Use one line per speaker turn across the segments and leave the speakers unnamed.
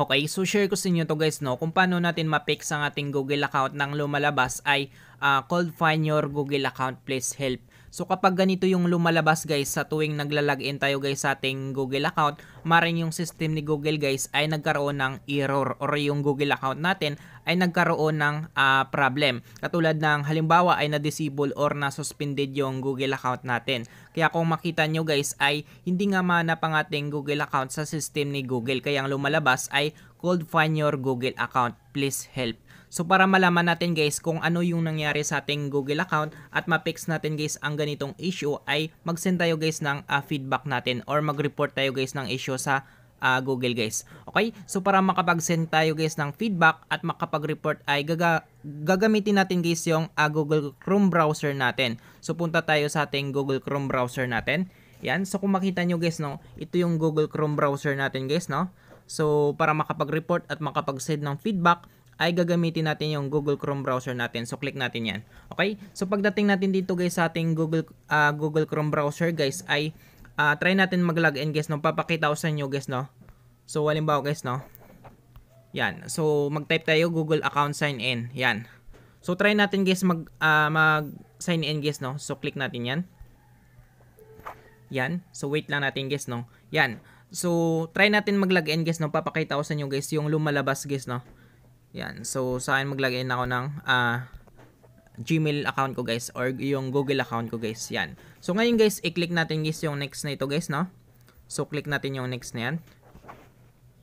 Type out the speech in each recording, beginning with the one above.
Okay, so share ko sa inyo to guys no, kung paano natin ma-fix ang ating Google account nang lumalabas ay uh, called find your Google account please help So kapag ganito yung lumalabas guys sa tuwing nagla naglalagin tayo guys sa ating Google account, maring yung system ni Google guys ay nagkaroon ng error or yung Google account natin ay nagkaroon ng uh, problem. Katulad ng halimbawa ay na-disable or na-suspended yung Google account natin. Kaya kung makita nyo guys ay hindi nga manap ang ating Google account sa system ni Google. Kaya ang lumalabas ay could find your Google account. Please help. So para malaman natin guys kung ano yung nangyari sa ating Google account at ma-fix natin guys ang ganitong issue ay mag-send tayo guys ng uh, feedback natin or mag-report tayo guys ng issue sa uh, Google guys. Okay? So para makapag-send tayo guys ng feedback at makapag-report ay gaga gagamitin natin guys yung uh, Google Chrome browser natin. So punta tayo sa ating Google Chrome browser natin. Yan. So kung makita nyo guys no, ito yung Google Chrome browser natin guys no. So para makapag-report at makapag-send ng feedback ay gagamitin natin yung Google Chrome browser natin. So click natin yan. Okay? So pagdating natin dito guys sa ating Google uh, Google Chrome browser guys ay uh, try natin mag log in guys no. Papakita ko sa inyo guys no. So halimbawa guys no. Yan. So mag-type tayo Google account sign in. Yan. So try natin guys mag uh, mag sign in guys no. So click natin yan. Yan. So wait lang natin guys no. Yan. So try natin mag log in guys no. Papakita ko sa inyo guys yung lumalabas guys no. Yan. So, sa akin maglagay na ako ng uh, Gmail account ko guys or yung Google account ko guys. Yan. So, ngayon guys, i-click natin guys yung next na ito guys, no? So, click natin yung next na yan.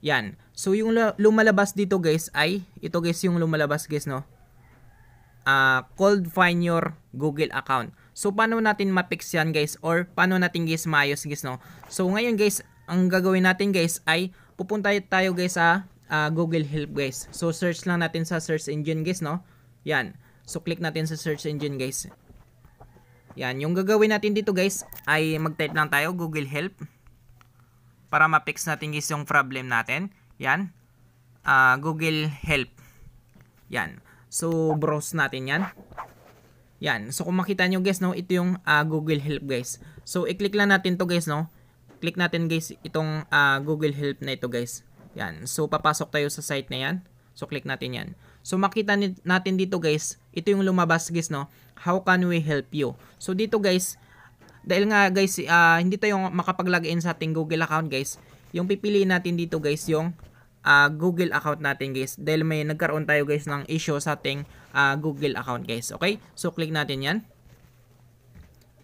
Yan. So, yung lumalabas dito guys ay, ito guys yung lumalabas guys, no? Uh, cold find your Google account. So, paano natin mapix yan guys or paano natin guys maayos guys, no? So, ngayon guys, ang gagawin natin guys ay pupunta tayo guys sa uh, Google Help guys. So search lang natin sa search engine guys no. Yan. So click natin sa search engine guys. Yan, yung gagawin natin dito guys ay mag-type lang tayo Google Help para ma-fix natin guys yung problem natin. Yan. Uh, Google Help. Yan. So browse natin yan. Yan. So kung makita nyo guys no, ito yung uh, Google Help guys. So i-click lang natin to guys no. Click natin guys itong uh, Google Help na ito guys. Yan. So, papasok tayo sa site na yan. So, click natin yan. So, makita natin dito guys, ito yung lumabas guys, no? How can we help you? So, dito guys, dahil nga guys, uh, hindi tayo makapag-login sa ating Google account guys. Yung pipiliin natin dito guys, yung uh, Google account natin guys. Dahil may nagkaroon tayo guys ng issue sa ating uh, Google account guys. Okay? So, click natin yan.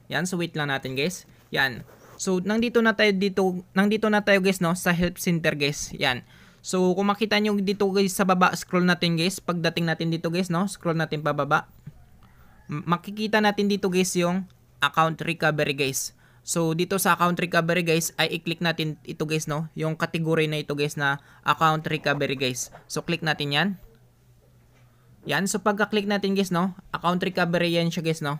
Yan. So, wait lang natin guys. Yan. So, nandito na tayo dito, nandito na tayo guys, no, sa help center guys. Yan. So, kung makita nyo dito guys sa baba, scroll natin guys. Pagdating natin dito guys, no, scroll natin pababa. Makikita natin dito guys yung account recovery guys. So, dito sa account recovery guys, ay i-click natin ito guys, no, yung category na ito guys na account recovery guys. So, click natin yan. Yan, so pagka-click natin guys, no, account recovery yan siya guys, no.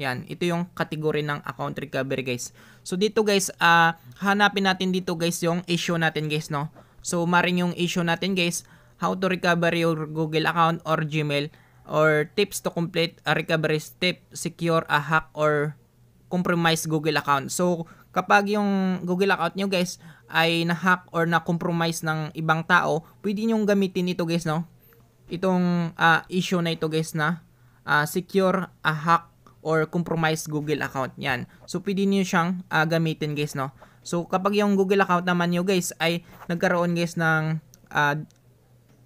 Yan, ito yung category ng account recovery guys. So dito guys, uh, hanapin natin dito guys yung issue natin guys no. So marin yung issue natin guys, how to recover your Google account or Gmail or tips to complete a recovery step, secure a hack or compromised Google account. So kapag yung Google account nyo guys ay na-hack or na-compromise ng ibang tao, pwede nyong gamitin ito guys no. Itong uh, issue na ito guys na uh, secure a hack or compromised Google account niyan. So pwede niyo siyang uh, gamitin guys no. So kapag yung Google account naman niyo guys ay nagkaroon guys ng uh, ah,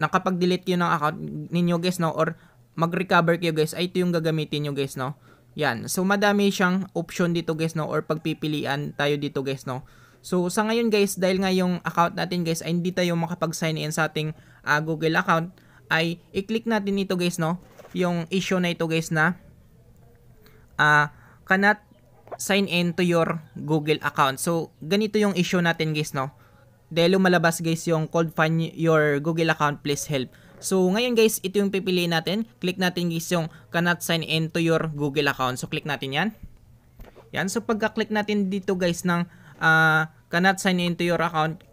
nakapag-delete yun ng account ninyo guys no or mag-recover kayo guys ay ito yung gagamitin niyo guys no. Yan. So madami siyang option dito guys no or pagpipilian tayo dito guys no. So sa ngayon guys dahil nga yung account natin guys ay hindi tayo makapag-sign in sa ating uh, Google account ay i-click natin ito guys no yung issue na ito guys na uh, cannot sign in to your Google account. So, ganito yung issue natin guys, no? Dahil lumalabas guys yung called find your Google account, please help. So, ngayon guys, ito yung pipiliin natin. Click natin guys yung cannot sign in to your Google account. So, click natin yan. Yan. So, pagka-click natin dito guys ng uh, cannot sign in to your account,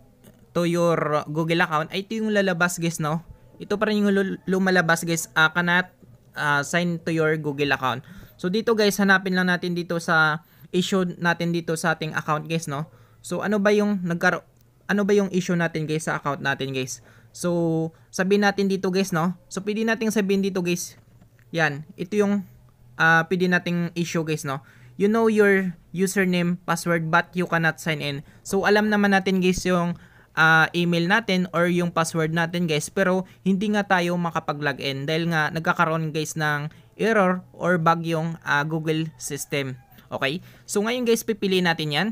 to your Google account, ay ito yung lalabas guys, no? Ito pa rin yung lumalabas guys, uh, cannot uh, sign to your Google account. So dito guys, hanapin lang natin dito sa issue natin dito sa ating account guys, no? So ano ba yung nagkaro ano ba yung issue natin guys sa account natin guys? So sabihin natin dito guys, no? So pwede nating sabihin dito guys. Yan, ito yung uh, pwede nating issue guys, no? You know your username, password but you cannot sign in. So alam naman natin guys yung uh, email natin or yung password natin guys pero hindi nga tayo makapag-login dahil nga nagkakaroon guys ng error or bug yung uh, ah, Google system. Okay? So ngayon guys, pipiliin natin yan.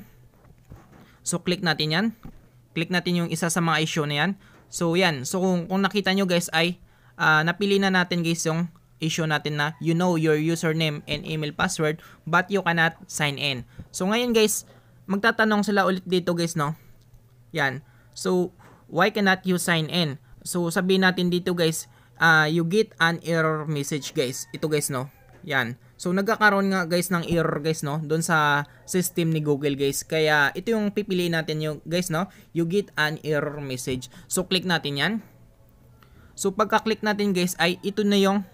So click natin yan. Click natin yung isa sa mga issue na yan. So yan. So kung, kung nakita nyo guys ay uh, napili na natin guys yung issue natin na you know your username and email password but you cannot sign in. So ngayon guys, magtatanong sila ulit dito guys no. Yan. So why cannot you sign in? So sabihin natin dito guys, uh, you get an error message guys. Ito guys no. Yan. So nagkakaroon nga guys ng error guys no doon sa system ni Google guys. Kaya ito yung pipiliin natin yung guys no. You get an error message. So click natin yan. So pagka-click natin guys ay ito na yung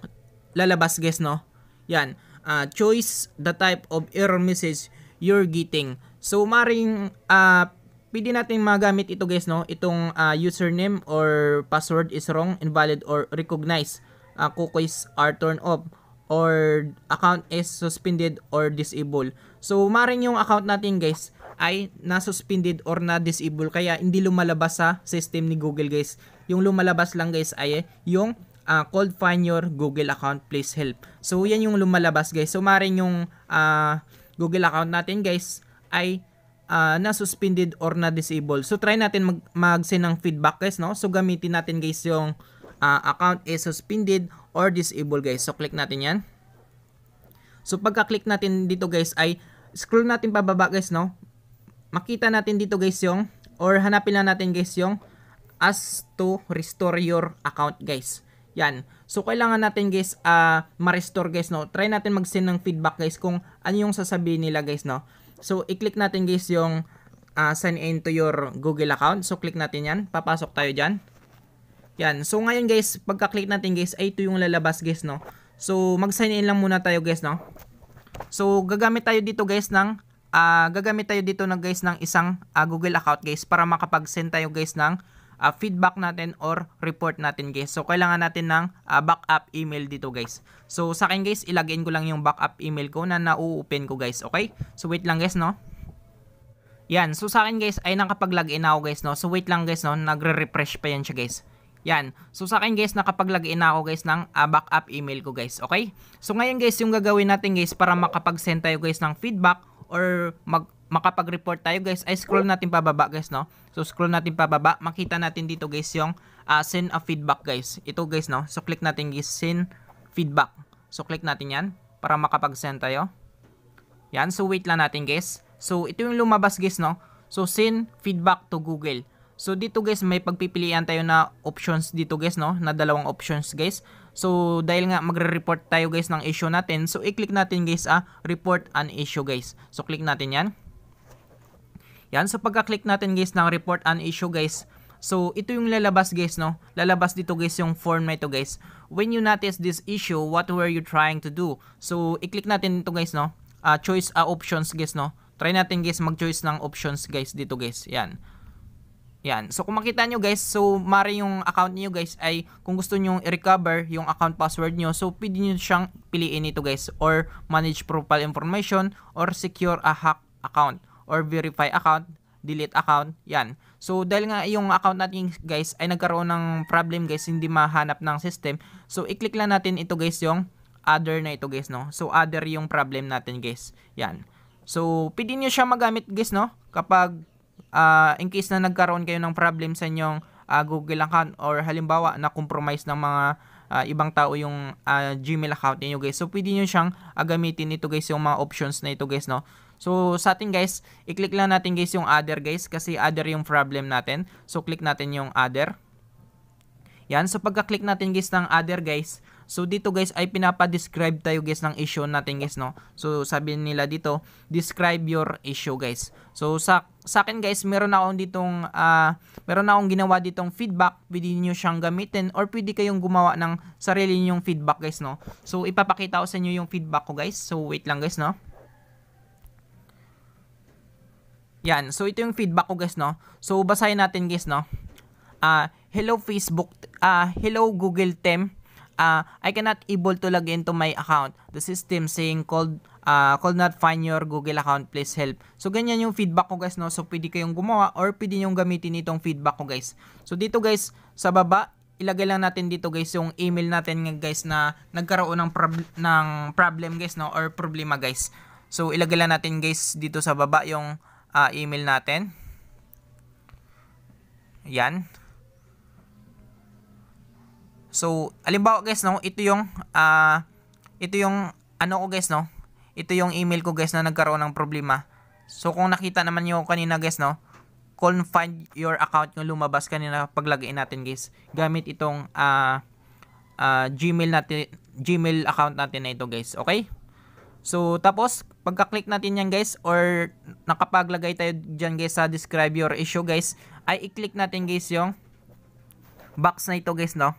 lalabas guys no. Yan. Uh, ah, choose the type of error message you're getting. So maring uh, ah, pwede natin magamit ito guys no itong uh, username or password is wrong invalid or recognized uh, ah, cookies are turned off or account is suspended or disabled so maring yung account natin guys ay na-suspended or na-disable kaya hindi lumalabas sa system ni Google guys yung lumalabas lang guys ay yung uh, ah, cold find your Google account please help so yan yung lumalabas guys so maring yung uh, Google account natin guys ay uh, na suspended or na disabled. So try natin mag mag-send ng feedback guys no. So gamitin natin guys yung uh, account is suspended or disabled guys. So click natin 'yan. So pagka-click natin dito guys ay scroll natin pababa guys no. Makita natin dito guys yung or hanapin lang natin guys yung as to restore your account guys. Yan. So, kailangan natin guys, uh, ma-restore guys, no? Try natin mag-send ng feedback guys kung ano yung sasabihin nila guys, no? So, i-click natin guys yung uh, sign in to your Google account. So, click natin yan. Papasok tayo dyan. Yan. So, ngayon guys, pagka-click natin guys, ay ito yung lalabas guys, no? So, mag-sign in lang muna tayo guys, no? So, gagamit tayo dito guys ng uh, gagamit tayo dito ng guys ng isang uh, Google account guys para makapag-send tayo guys ng uh, feedback natin or report natin guys. So kailangan natin ng uh, backup email dito guys. So sa akin guys, ilagin ko lang yung backup email ko na na-open ko guys. Okay? So wait lang guys no. Yan. So sa akin guys ay nakapag-login ako guys no. So wait lang guys no. Nagre-refresh pa yan siya guys. Yan. So sa akin guys, nakapag-login ako guys ng uh, backup email ko guys. Okay? So ngayon guys, yung gagawin natin guys para makapag-send tayo guys ng feedback or mag makapag-report tayo guys ay scroll oh. natin pababa guys no so scroll natin pababa makita natin dito guys yung uh, send a feedback guys ito guys no so click natin guys send feedback so click natin yan para makapag-send tayo yan so wait lang natin guys so ito yung lumabas guys no so send feedback to google so dito guys may pagpipilian tayo na options dito guys no na dalawang options guys So, dahil nga magre-report tayo guys ng issue natin, so i-click natin guys ah, report an issue guys. So, click natin yan. Yan, so pagka-click natin guys ng report an issue guys, So, ito yung lalabas guys, no? Lalabas dito guys yung form na ito guys. When you notice this issue, what were you trying to do? So, i-click natin ito guys, no? Uh, choice uh, options guys, no? Try natin guys mag-choice ng options guys dito guys. Yan. Yan. So, kung makita nyo guys, so mare yung account niyo guys ay kung gusto nyo i-recover yung account password nyo, so pwede nyo siyang piliin ito guys or manage profile information or secure a hack account or verify account, delete account, yan. So, dahil nga yung account natin guys ay nagkaroon ng problem guys, hindi mahanap ng system. So, i-click lang natin ito guys yung other na ito guys, no? So, other yung problem natin guys. Yan. So, pwede nyo siya magamit guys, no? Kapag uh, in case na nagkaroon kayo ng problem sa inyong uh, Google account or halimbawa na compromise ng mga uh, ibang tao yung uh, Gmail account niyo guys. So pwede niyo siyang uh, gamitin ito guys yung mga options na ito guys no. So, sa atin guys, i-click lang natin guys yung other guys kasi other yung problem natin. So, click natin yung other. Yan. So, pagka-click natin guys ng other guys, so dito guys ay pinapa-describe tayo guys ng issue natin guys no. So, sabi nila dito, describe your issue guys. So, sa, sa akin guys, meron akong ditong, uh, meron akong ginawa ditong feedback. Pwede niyo siyang gamitin or pwede kayong gumawa ng sarili niyong feedback guys no. So, ipapakita ko sa inyo yung feedback ko guys. So, wait lang guys no. Yan. So, ito yung feedback ko guys, no? So, basahin natin guys, no? Uh, hello Facebook, uh, hello Google Team. Uh, ah, I cannot able to log into my account. The system saying called uh, could not find your Google account. Please help. So, ganyan yung feedback ko guys, no? So, pwede kayong gumawa or pwede nyong gamitin itong feedback ko guys. So, dito guys, sa baba, ilagay lang natin dito guys yung email natin guys na nagkaroon ng, prob ng problem guys, no? Or problema guys. So, ilagay lang natin guys dito sa baba yung uh, email natin. Yan. So, alimbawa guys, no, ito yung uh, ito yung ano ko guys, no. Ito yung email ko guys na nagkaroon ng problema. So, kung nakita naman niyo kanina guys, no, confirm your account yung lumabas kanina pag login natin guys. Gamit itong uh, uh, Gmail natin Gmail account natin na ito guys. Okay? So, tapos, pagka-click natin yan guys, or nakapaglagay tayo dyan guys sa describe your issue guys, ay i-click natin guys yung box na ito guys, no?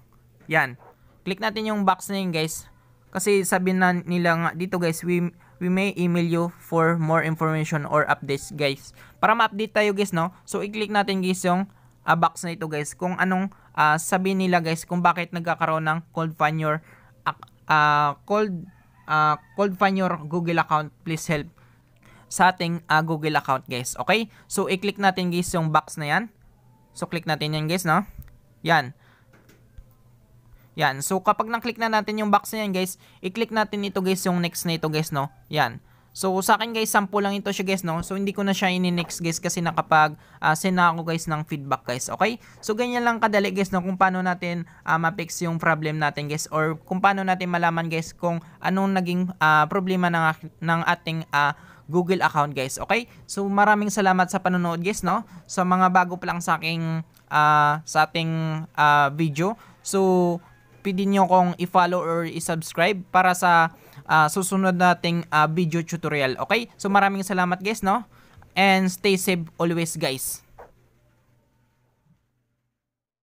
Yan. Click natin yung box na yun guys. Kasi sabi na nila nga, dito guys, we, we may email you for more information or updates guys. Para ma-update tayo guys, no? So, i-click natin guys yung uh, box na ito guys. Kung anong uh, sabi nila guys, kung bakit nagkakaroon ng cold fan your uh, cold uh, cold find your Google account, please help sa ating uh, Google account guys. Okay? So, i-click natin guys yung box na yan. So, click natin yan guys, no? Yan. Yan. So, kapag nang-click na natin yung box na yan guys, i-click natin ito guys, yung next na ito guys, no? Yan. So sa akin guys, sample lang ito siya guys no. So hindi ko na siya ini-next guys kasi nakapag uh, send ako guys ng feedback guys. Okay? So ganyan lang kadali guys no kung paano natin uh, ma-fix yung problem natin guys or kung paano natin malaman guys kung anong naging uh, problema ng ng ating uh, Google account guys. Okay? So maraming salamat sa panonood guys no. Sa mga bago pa lang sa aking uh, sa ating uh, video. So pwede niyo kong i-follow or i-subscribe para sa uh, susunod nating uh, video tutorial. Okay? So maraming salamat guys, no? And stay safe always guys.